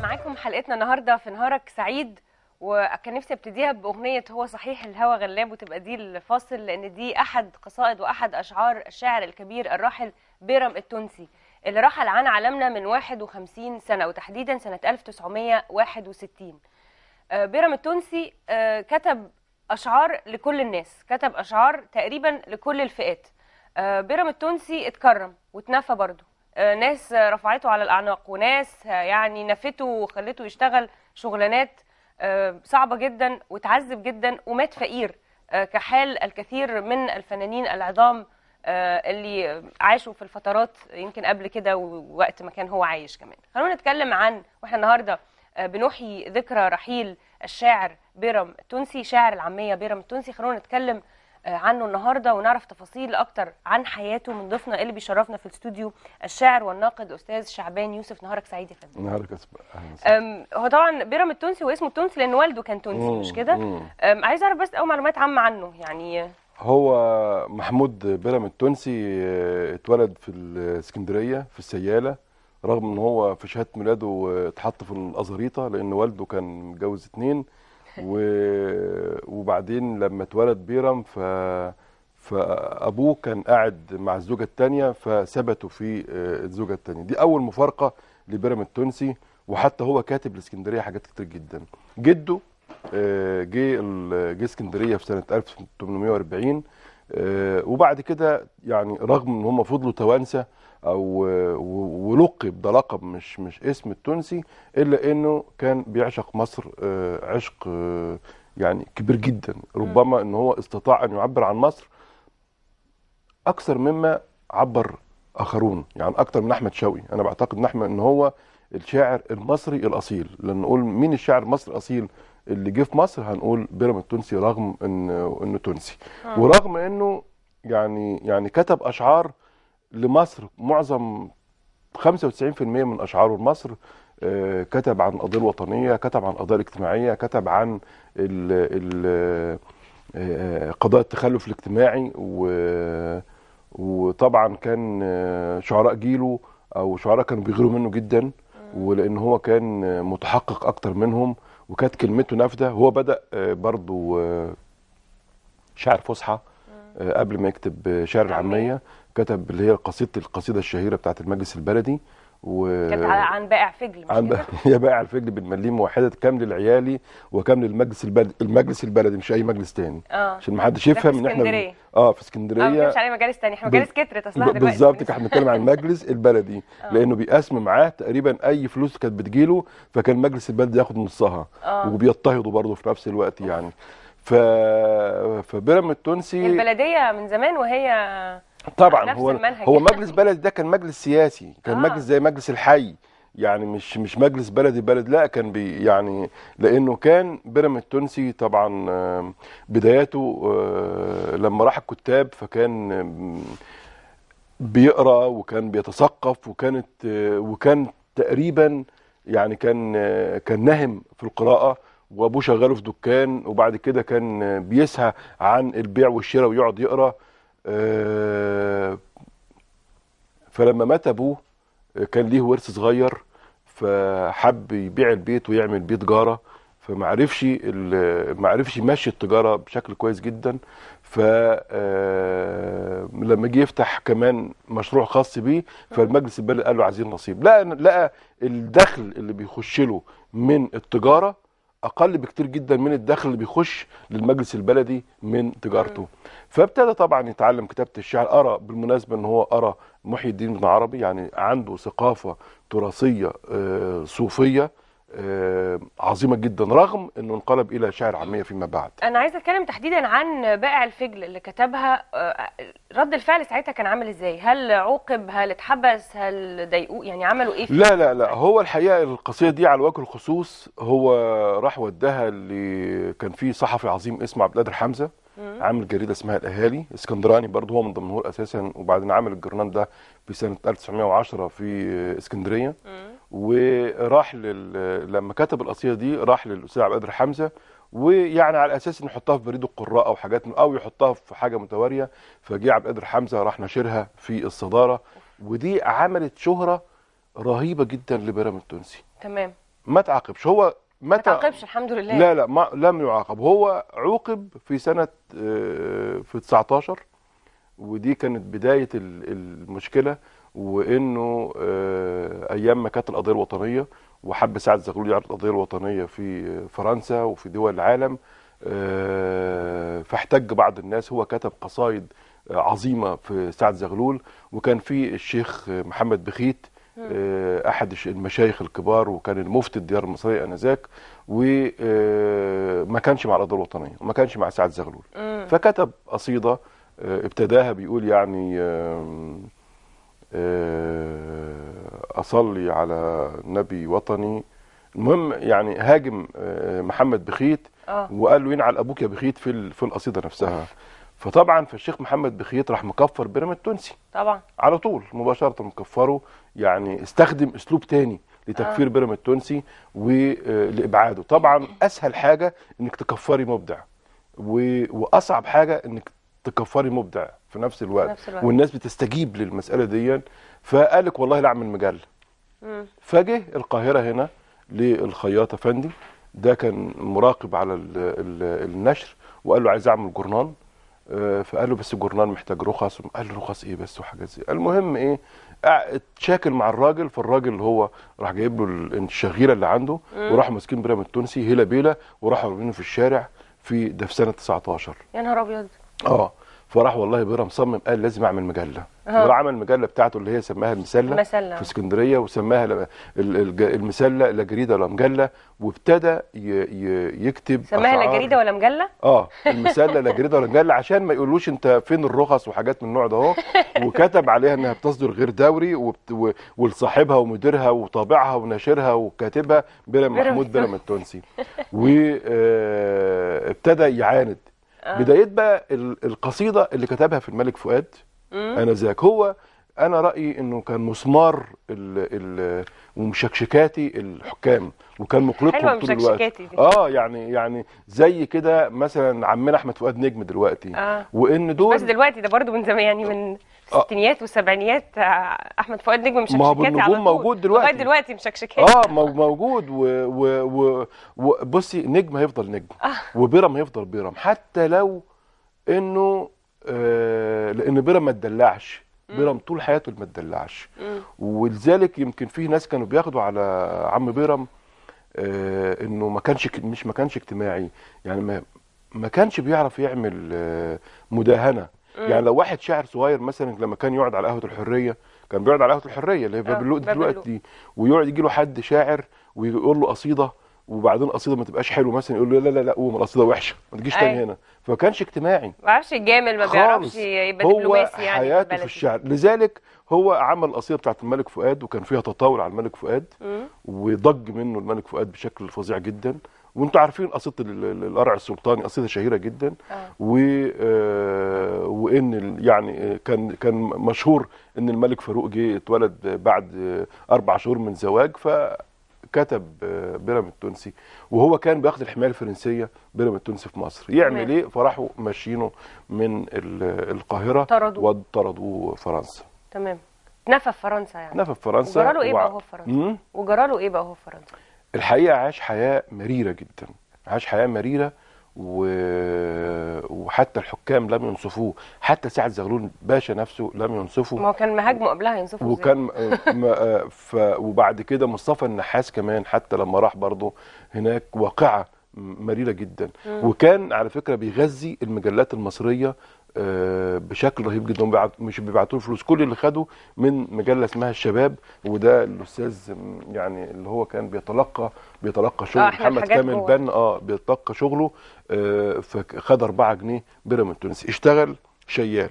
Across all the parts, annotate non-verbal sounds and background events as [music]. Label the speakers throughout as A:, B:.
A: معاكم حلقتنا النهارده في نهارك سعيد وكان نفسي ابتديها باغنيه هو صحيح الهوى غلاب وتبقى دي الفاصل لان دي احد قصائد واحد اشعار الشاعر الكبير الراحل بيرم التونسي اللي رحل عن عالمنا من 51 سنه وتحديدا سنه 1961 آه، بيرم التونسي آه، كتب اشعار لكل الناس كتب اشعار تقريبا لكل الفئات آه، بيرم التونسي اتكرم واتنفى برضه ناس رفعته على الاعناق وناس يعني نفته وخلته يشتغل شغلانات آه، صعبه جدا وتعذب جدا ومات فقير آه، كحال الكثير من الفنانين العظام آه، اللي عاشوا في الفترات يمكن قبل كده ووقت ما كان هو عايش كمان خلونا نتكلم عن واحنا النهارده بنحيي ذكرى رحيل الشاعر بيرم التونسي شاعر العاميه بيرم التونسي خلونا نتكلم آه، عنه النهارده ونعرف تفاصيل اكتر عن حياته من ضيفنا اللي بيشرفنا في الاستوديو الشاعر والناقد استاذ شعبان يوسف نهارك سعيد يا
B: فندم نهارك اسعد
A: هو طبعا بيرم التونسي واسمه التونسي لان والده كان تونسي مش كده عايز اعرف بس اول معلومات عامه عنه يعني
B: هو محمود بيرم التونسي آه، اتولد في الاسكندريه في السياله رغم ان هو في شهاده ميلاده آه، اتحط في الازاريطه لان والده كان متجوز اتنين وبعدين لما اتولد بيرم ف فابوه كان قاعد مع الزوجه الثانيه فثبتوا في آه، الزوجه الثانيه دي اول مفارقه لبيرم التونسي وحتى هو كاتب لاسكندريه حاجات كتير جدا جده آه، جه جه اسكندريه في سنه 1840 آه، وبعد كده يعني رغم ان هم فضلوا توانسه او ولقب ده لقب مش مش اسم التونسي الا انه كان بيعشق مصر آه، عشق آه، يعني كبير جدا ربما ان هو استطاع ان يعبر عن مصر اكثر مما عبر اخرون يعني اكثر من احمد شوقي انا بعتقد ان احمد ان هو الشاعر المصري الاصيل لان نقول مين الشاعر المصري الاصيل اللي جه في مصر هنقول بيراميد تونسي رغم ان انه تونسي آه. ورغم انه يعني يعني كتب اشعار لمصر معظم 95% من اشعاره لمصر آه، كتب عن القضيه الوطنيه كتب عن قضايا اجتماعيه كتب عن ال ال آه، قضايا التخلف الاجتماعي و وطبعا كان آه، شعراء جيله او شعراء كانوا بيغيروا منه جدا ولان هو كان متحقق اكتر منهم وكانت كلمته نافذه هو بدا آه، برضو آه، شعر فصحى آه، قبل ما يكتب شعر العاميه كتب اللي هي قصيده القصيده الشهيره بتاعت المجلس البلدي و... كانت عن
A: بائع فجل مش عن ب... [laughs]
B: هي بائع الفجل بنمليه موحده كامل العيالي وكامل المجلس البلد... المجلس البلدي مش اي مجلس تاني آه. عشان ما حدش يفهم ان احنا اسكندريه اه في اسكندريه اه مش عليه
A: مجالس تاني احنا مجالس كترت اصلا دلوقتي بالظبط احنا بنتكلم عن
B: المجلس البلدي آه. لانه بيقسم معاه تقريبا اي فلوس كانت بتجيله فكان المجلس البلدي ياخد نصها آه. وبيضطهدوا برضه في نفس الوقت يعني ف فبيراميد التونسي
A: البلديه من زمان وهي
B: طبعا هو هو مجلس بلدي ده كان مجلس سياسي كان آه. مجلس زي مجلس الحي يعني مش مش مجلس بلدي بلد لا كان بي يعني لانه كان بيراميد التونسي طبعا بداياته آه، لما راح الكتاب فكان بيقرا وكان بيتثقف وكانت آه، وكان تقريبا يعني كان آه، كان نهم في القراءه وابوه شغاله في دكان وبعد كده كان بيسهى عن البيع والشراء ويقعد يقرا آه، فلما مات ابوه آه، كان ليه ورث صغير فحب يبيع البيت ويعمل بيه تجاره فما عرفش ما عرفش يمشي التجاره بشكل كويس جدا فلما آه، جه يفتح كمان مشروع خاص بيه فالمجلس البلد قال له عايزين نصيب لقى لقى الدخل اللي بيخش له من التجاره اقل بكتير جدا من الدخل اللي بيخش للمجلس البلدي من تجارته فابتدى طبعا يتعلم كتابه الشعر ارى بالمناسبه ان هو ارى محي الدين بن عربي يعني عنده ثقافه تراثيه آه، صوفيه آه، عظيمه جدا رغم انه انقلب الى شعر عاميه فيما بعد.
A: انا عايزه اتكلم تحديدا عن بائع الفجل اللي كتبها آه، رد الفعل ساعتها كان عامل ازاي؟ هل عوقب؟ هل اتحبس؟ هل ضايقوه؟ يعني عملوا ايه؟ لا لا
B: لا هو الحقيقه القصيده دي على وجه الخصوص هو راح وداها اللي كان فيه صحفي عظيم اسمه عبد القادر حمزه عامل جريده اسمها الاهالي اسكندراني برضه هو من ضمنهم اساسا وبعدين عمل الجرنان ده في سنه 1910 في اسكندريه. وراح لل... لما كتب القصيده دي راح للاستاذ عبد القادر حمزه ويعني على اساس انه يحطها في بريد القراء او حاجات او يحطها في حاجه متواريه فجه عبد القادر حمزه راح نشرها في الصداره ودي عملت شهره رهيبه جدا لبرام التونسي تمام ما تعاقبش هو ما تعاقبش
A: الحمد لله لا
B: لا ما لم يعاقب هو عوقب في سنه آه، في 19 ودي كانت بدايه المشكله وانه آه، ايام ما كانت القضيه الوطنيه وحب سعد زغلول يعرض القضيه الوطنيه في آه، فرنسا وفي دول العالم آه، فاحتج بعض الناس هو كتب قصايد عظيمه في سعد زغلول وكان في الشيخ محمد بخيت احد المشايخ الكبار وكان المفتي الديار المصريه انذاك وما كانش مع القضيه الوطنيه وما كانش مع سعد زغلول فكتب قصيده ابتداها بيقول يعني آه، اصلي على نبي وطني المهم يعني هاجم آه، محمد بخيت آه. وقال له ينعل ابوك يا بخيت في في القصيده نفسها آه. فطبعا فالشيخ محمد بخيت راح مكفر بيراميد التونسي طبعا على طول مباشره مكفره يعني استخدم اسلوب تاني لتكفير آه. بيراميد التونسي ولابعاده طبعا اسهل حاجه انك تكفري مبدع واصعب حاجه انك تكفري مبدع في نفس الوقت, في نفس الوقت. والناس بتستجيب للمساله دي فقال لك والله لا اعمل مجله فجه القاهره هنا للخياط افندي ده كان مراقب على الـ الـ النشر وقال له عايز اعمل جورنان آه، فقال له بس الجورنال محتاج رخص قال له رخص ايه بس وحاجات زي المهم ايه اتشاكل مع الراجل فالراجل هو راح جايب له الشغيره اللي عنده وراحوا ماسكين بيراميد التونسي هيلا بيلا وراحوا رمينه في الشارع في ده في سنه 19 يا نهار ابيض اه فراح والله بيرة مصمم قال لازم اعمل مجله وعمل المجله بتاعته اللي هي سماها المسله مسلة. في اسكندريه وسماها المسله لا جريده ولا مجله وابتدى يكتب سماها لا جريده ولا مجله؟ اه [laughs] المسله لا جريده ولا مجله عشان ما يقولوش انت فين الرخص وحاجات من النوع ده اهو [laughs] وكتب عليها انها بتصدر غير دوري ولصاحبها ومديرها وطابعها وناشرها وكاتبها بيرم محمود بيرم التونسي [laughs] وابتدى آه، يعاند آه. بدايه بقى القصيده اللي كتبها في الملك فؤاد انذاك هو انا رايي انه كان مسمار ال ال ومشكشكاتي الحكام وكان مقلقهم طول الوقت اه يعني يعني زي كده مثلا عمنا احمد فؤاد نجم دلوقتي آه. وان دول بس
A: دلوقتي ده برضو من زمان يعني من الستينيات آه. والسبعينيات آه، احمد فؤاد نجم مشكشكاتي على طول موجود دلوقتي لغايه دلوقتي مشكشكاتي اه
B: موجود وبصي نجم هيفضل نجم آه. وبيرم هيفضل بيرم حتى لو انه آه لان بيرم ما تدلعش بيرم طول حياته ما اتدلعش ولذلك يمكن في ناس كانوا بياخدوا على عم بيرم آه انه ما كانش مش ما كانش اجتماعي يعني ما ما كانش بيعرف يعمل آه مداهنه يعني لو واحد شاعر صغير مثلا لما كان يقعد على قهوه الحريه كان بيقعد على قهوه الحريه اللي هي آه، باب دلوقتي ويقعد يجي له حد شاعر ويقول له قصيده وبعدين القصيده ما تبقاش حلوه مثلا يقول له لا لا لا قوم القصيده وحشه ما تجيش تاني أيوه. هنا فما كانش اجتماعي ما
A: بيعرفش يجامل ما بيعرفش يبقى دبلوماسي يعني
B: حياته في الشعر لذلك هو عمل القصيده بتاعت الملك فؤاد وكان فيها تطاول على الملك فؤاد وضج منه الملك فؤاد بشكل فظيع جدا وانتم عارفين قصيده القرع السلطاني قصيده شهيره جدا آه. و آه، وان يعني آه، كان كان مشهور ان الملك فاروق جه اتولد بعد اربع شهور من زواج ف كتب آه، بيراميد التونسي وهو كان بياخد الحمايه الفرنسيه بيراميد التونسي في مصر يعمل ايه فراحوا ماشيينه من القاهره طردوه فرنسا
A: تمام نفى في فرنسا يعني نفى في فرنسا وجرى له ايه بقى هو في فرنسا وجرى له ايه بقى هو في فرنسا
B: الحقيقه عاش حياه مريره جدا عاش حياه مريره وحتى الحكام لم ينصفوه حتى سعد زغلول باشا نفسه لم ينصفه ما
A: هو كان مهاجمه قبلها ينصفه وكان
B: آه، آه، ف وبعد كده مصطفى النحاس كمان حتى لما راح برضه هناك واقعه مريره جدا مم. وكان على فكره بيغذي المجلات المصريه آه، بشكل رهيب جدا مش بيبعتوا فلوس كل اللي خده من مجله اسمها الشباب وده الاستاذ يعني اللي هو كان بيتلقى بيتلقى شغل آه، محمد كامل بن اه بيتلقى شغله آه فخد 4 جنيه بيراميد تونسي اشتغل شيال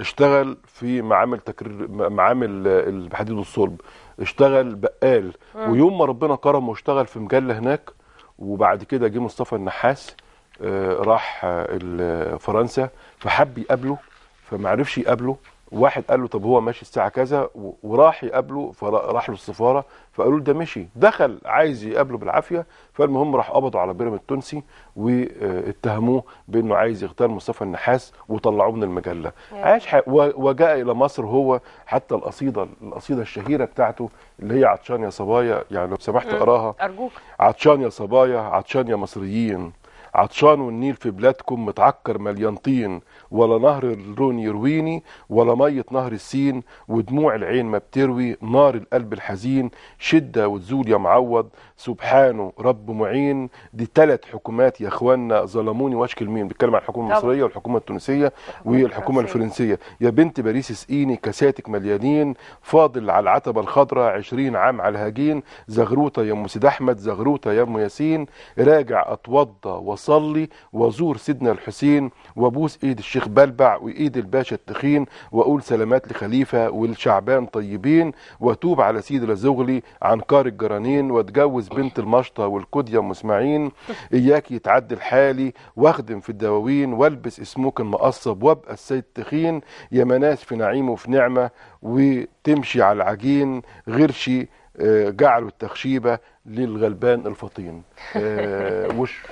B: اشتغل في معامل تكرير معامل آه، الحديد والصلب اشتغل بقال ويوم ما ربنا كرمه واشتغل في مجله هناك وبعد كده جه مصطفى النحاس آه، راح آه، فرنسا فحب يقابله فمعرفش يقابله واحد قال له طب هو ماشي الساعه كذا وراح يقابله فراح له السفاره فقالوا له ده مشي دخل عايز يقابله بالعافيه فالمهم راح قبضوا على بيراميد التونسي واتهموه بانه عايز يغتال مصطفى النحاس وطلعوه من المجله عاش وجاء الى مصر هو حتى القصيده القصيده الشهيره بتاعته اللي هي عطشان يا صبايا يعني لو سمحت اقراها ارجوك عطشان يا صبايا عطشان يا مصريين عطشان والنيل في بلادكم متعكر مليان طين ولا نهر الرون يرويني ولا مية نهر السين ودموع العين ما بتروي نار القلب الحزين شدة وتزول يا معوض سبحانه رب معين دي ثلاث حكومات يا اخوانا ظلموني واشكل مين بيتكلم عن الحكومه المصريه والحكومه التونسيه والحكومه الفرنسيه يا بنت باريس اسقيني كاساتك مليانين فاضل على العتبه الخضراء 20 عام على الهجين زغروطه يا ام سيد احمد زغروطه يا ام ياسين راجع اتوضى واصلي وازور سيدنا الحسين وابوس ايد الشيخ بلبع وايد الباشا التخين واقول سلامات لخليفه والشعبان طيبين واتوب على سيدي الزغلي عن كار الجرانين واتجوز عايز بنت المشطة والكوديا ام اسماعيل اياكي تعدي حالي واخدم في الدواوين والبس اسموك المقصب وابقى السيد تخين يا مناس في نعيم وفي نعمة وتمشي على العجين غيرشي آه، جعلوا التخشيبة للغلبان الفطين آه، [laughs] وش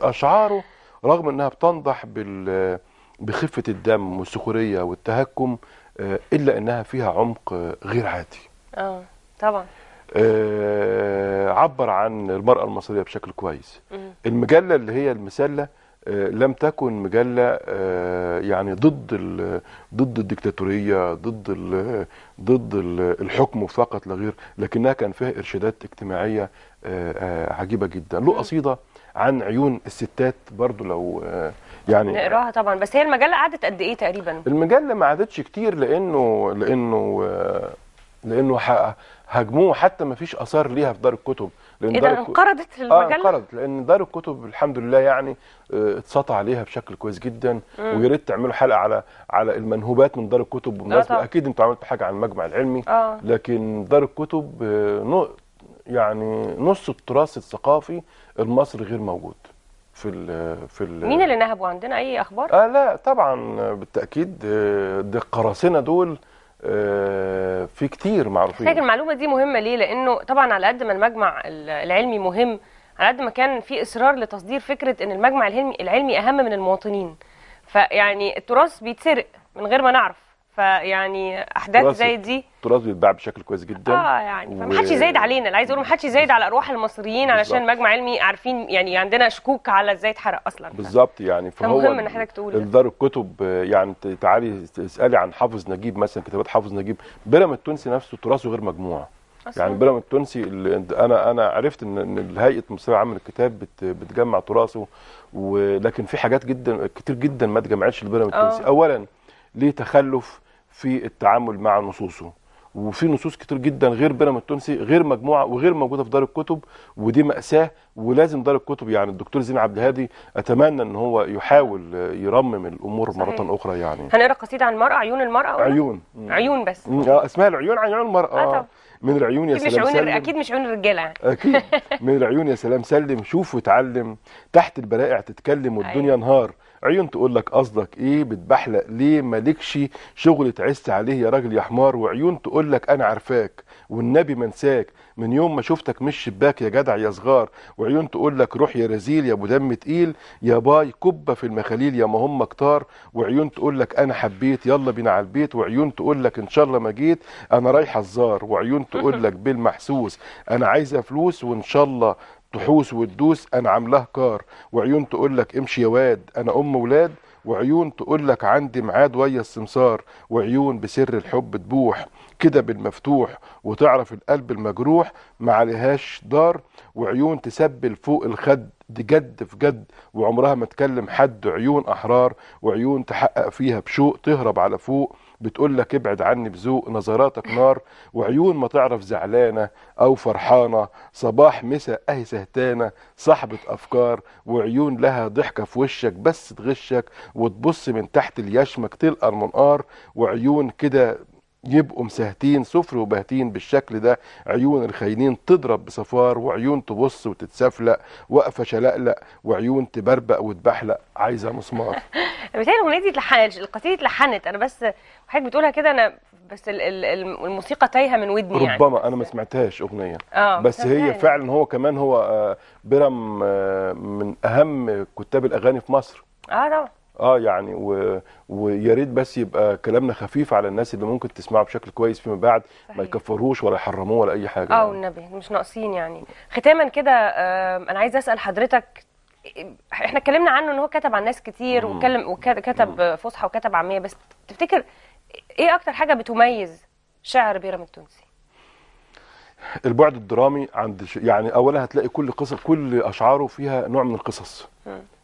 B: اشعاره رغم انها بتنضح بال بخفة الدم والسخرية والتهكم آه، إلا أنها فيها عمق غير عادي
A: آه طبعا
B: آه، عبر عن المرأة المصرية بشكل كويس المجلة اللي هي المسلة آه، لم تكن مجله آه، يعني ضد ضد الدكتاتوريه ضد الـ ضد الحكم فقط لا غير لكنها كان فيها ارشادات اجتماعيه عجيبه جدا له قصيده عن عيون الستات برضو لو يعني نقراها
A: طبعا بس هي المجله قعدت قد ايه تقريبا
B: المجله ما قعدتش كتير لانه لانه لانه هاجموه حتى ما فيش اثار ليها في دار الكتب لان إيه دار انقرضت آه، المجله اه انقرضت لان دار الكتب الحمد لله يعني آه، اتسطى عليها بشكل كويس جدا ويا ريت تعملوا حلقه على على المنهوبات من دار الكتب بالمناسبه اكيد انتوا عملتوا حاجه عن المجمع العلمي آه. لكن دار الكتب آه، يعني نص التراث الثقافي المصري غير موجود في الـ في الـ مين
A: اللي نهبوا عندنا اي اخبار؟
B: آه لا طبعا بالتاكيد القراصنه دول آه، في كتير معروفين فاكر
A: المعلومه دي مهمه ليه لانه طبعا على قد ما المجمع العلمي مهم على قد ما كان في اصرار لتصدير فكره ان المجمع العلمي العلمي اهم من المواطنين فيعني التراث بيتسرق من غير ما نعرف فيعني احداث زي دي
B: التراث بيتباع بشكل كويس جدا اه يعني و... فمحدش يزايد
A: علينا اللي عايز اقول محدش يزايد على ارواح المصريين علشان مجمع علمي عارفين يعني عندنا شكوك على ازاي اتحرق اصلا
B: بالظبط يعني فهو مهم ان حضرتك تقول يعني. دار الكتب يعني تعالي اسالي عن حافظ نجيب مثلا كتابات حافظ نجيب بيراميد التونسي نفسه تراثه غير مجموع أصلاً. يعني بيراميد التونسي انا انا عرفت ان ان هيئه المصريه العامه للكتاب بتجمع تراثه ولكن في حاجات جدا كتير جدا ما اتجمعتش لبيراميد التونسي آه. اولا ليه تخلف في التعامل مع نصوصه وفي نصوص كتير جدا غير بيراميد التونسي غير مجموعه وغير موجوده في دار الكتب ودي ماساه ولازم دار الكتب يعني الدكتور زين عبد الهادي اتمنى ان هو يحاول يرمم الامور صحيح. مره اخرى يعني
A: هنقرا قصيده عن المراه عيون المراه عيون
B: عيون بس اه اسمها العيون عن عيون المراه آه, آه. من العيون يا سلام مش سلم اكيد
A: مش عيون الرجاله يعني
B: اكيد [laughs] من العيون يا سلام سلم شوف وتعلم تحت البرائع تتكلم والدنيا أيوة. نهار عيون تقول لك قصدك ايه بتبحلق ليه مالكش شغل تعست عليه يا راجل يا حمار وعيون تقول لك انا عارفاك والنبي منساك من يوم ما شفتك مش شباك يا جدع يا صغار وعيون تقول لك روح يا رزيل يا ابو دم تقيل يا باي كبه في المخاليل يا ما هم كتار وعيون تقول لك انا حبيت يلا بينا على البيت وعيون تقول لك ان شاء الله ما جيت انا رايحه الزار وعيون تقول لك بالمحسوس انا عايزه فلوس وان شاء الله تحوس وتدوس انا عاملاه كار وعيون تقول لك امشي يا واد انا ام ولاد وعيون تقول لك عندي ميعاد ويا السمسار وعيون بسر الحب تبوح كده بالمفتوح وتعرف القلب المجروح ما عليهاش دار وعيون تسبل فوق الخد دي جد في جد وعمرها ما تكلم حد عيون احرار وعيون تحقق فيها بشوق تهرب على فوق بتقول لك ابعد عني بذوق نظراتك نار وعيون ما تعرف زعلانه او فرحانه صباح مساء اهي سهتانه صاحبه افكار وعيون لها ضحكه في وشك بس تغشك وتبص من تحت اليشمك تلقى المنقار وعيون كده يبقوا مساهتين صفر وباهتين بالشكل ده عيون الخاينين تضرب بصفار وعيون تبص وتتسفلق واقفه شلقلق وعيون تبربق وتبحلق عايزه مسمار [laughs]
A: بتهيألي الاغنيه دي اتلحنت القصيده اتلحنت انا بس حضرتك بتقولها كده انا بس الموسيقى تايهه من ودني ربما يعني
B: ربما انا ما سمعتهاش اغنيه آه بس هي يعني. فعلا هو كمان هو آه، برم آه، من اهم كتاب الاغاني في مصر اه طبعا اه يعني و... ويا ريت بس يبقى كلامنا خفيف على الناس اللي ممكن تسمعه بشكل كويس فيما بعد صحيح. ما يكفروش ولا يحرموه ولا اي حاجه اه يعني.
A: والنبي مش ناقصين يعني ختاما كده آه انا عايز اسال حضرتك احنا اتكلمنا عنه ان هو كتب عن ناس كتير واتكلم وكتب فصحى وكتب عاميه بس تفتكر ايه اكتر حاجه بتميز شعر بيرام التونسي
B: البعد الدرامي عند يعني اولا هتلاقي كل قصه كل اشعاره فيها نوع من القصص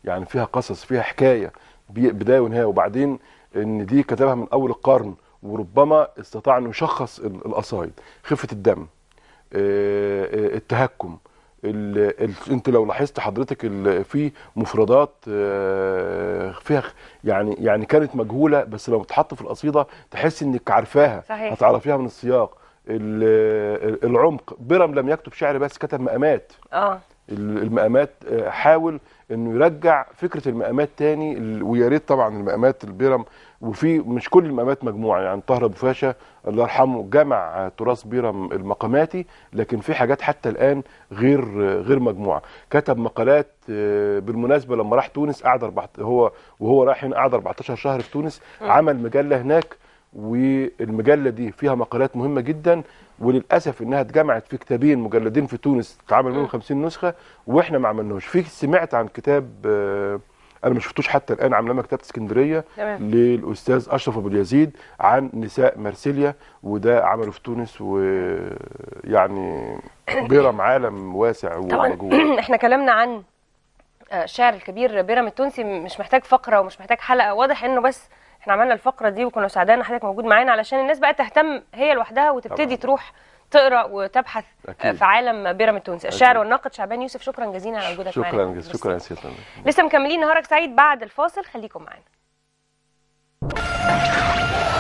B: يعني فيها قصص فيها حكايه بدايه ونهايه وبعدين ان دي كتبها من اول القرن وربما استطاع انه يشخص الاصايد خفه الدم آه، آه، التهكم انت لو لاحظت حضرتك في مفردات آه، فيها يعني يعني كانت مجهوله بس لو اتحط في القصيده تحس انك عارفاها صحيح. هتعرفيها من السياق العمق برم لم يكتب شعر بس كتب مقامات اه المقامات حاول انه يرجع فكره المقامات تاني ويا ريت طبعا المقامات البيرم وفي مش كل المقامات مجموعه يعني طاهر ابو فاشا الله يرحمه جمع تراث بيرم المقاماتي لكن في حاجات حتى الان غير غير مجموعه كتب مقالات آه، بالمناسبه لما راح تونس قعد هو وهو رايح هنا قعد 14 شهر في تونس عمل مجله هناك والمجله دي فيها مقالات مهمه جدا وللاسف انها اتجمعت في كتابين مجلدين في تونس اتعمل منهم 50 نسخه واحنا ما عملناهوش في سمعت عن كتاب آه، انا ما شفتوش حتى الان عاملاه مكتبه اسكندريه للاستاذ اشرف ابو اليزيد عن نساء مرسيليا وده عمله في تونس ويعني [coughs] بيرم عالم واسع ومجهول [coughs] احنا
A: كلامنا عن آه، الشاعر الكبير بيرم التونسي مش محتاج فقره ومش محتاج حلقه واضح انه بس احنا عملنا الفقره دي وكنا سعداء ان حضرتك موجود معانا علشان الناس بقى تهتم هي لوحدها وتبتدي طبعا. تروح تقرا وتبحث أكيد. في عالم بيراميد التونسي الشاعر والناقد شعبان يوسف شكرا جزيلا على وجودك معانا شكرا جزيلا شكرا يا لسه مكملين نهارك سعيد بعد الفاصل خليكم معانا